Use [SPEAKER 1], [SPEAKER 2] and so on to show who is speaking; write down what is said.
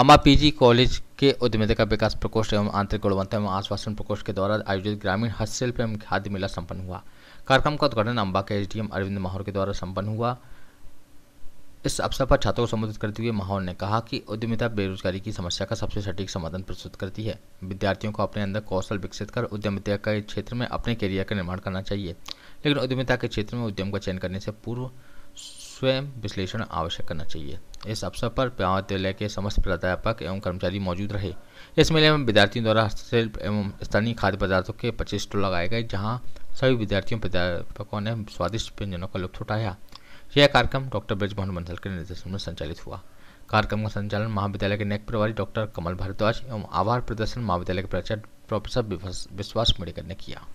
[SPEAKER 1] अमा PG college के उद्यमिता का विकास प्रकोष्ठ एवं आंतरिक गुणवत्ता एवं आश्वासन प्रकोष्ठ के द्वारा आयोजित ग्रामीण हस्तशिल्प एवं खाद्य मेला संपन्न हुआ कार्यक्रम का उद्घाटन अम्बा के एसडीएम अरविंद माहौर के द्वारा संपन्न हुआ इस अवसर पर छात्रों को संबोधित करते हुए माहौर ने कहा कि उद्यमिता बेरोजगारी की समस्या का सबसे सटीक समाधान प्रस्तुत करती है विद्यार्थियों को अपने अंदर कौशल विकसित कर उद्यमिता के क्षेत्र में अपने करियर का निर्माण करना चाहिए लेकिन उद्यमिता के क्षेत्र में उद्यम का चयन करने से पूर्व स्वयं विश्लेषण आवश्यक करना चाहिए इस अवसर पर महाविद्यालय के समस्त प्राध्यापक एवं कर्मचारी मौजूद रहे इस मेले में विद्यार्थियों द्वारा हस्तशिल्प एवं स्थानीय खाद्य पदार्थों के पच्चीस स्टॉल लगाए गए जहाँ सभी विद्यार्थियों प्राध्यापकों ने स्वादिष्ट व्यंजनों का लुत्फ उठाया यह कार्यक्रम डॉक्टर ब्रजमोहन बंसल के निर्देशन में संचालित हुआ कार्यक्रम का संचालन महाविद्यालय के नेक प्रभारी डॉक्टर कमल भारद्वाज एवं आभार प्रदर्शन महाविद्यालय के प्राचार्य प्रोफेसर विश्वास मेड़ेकर ने किया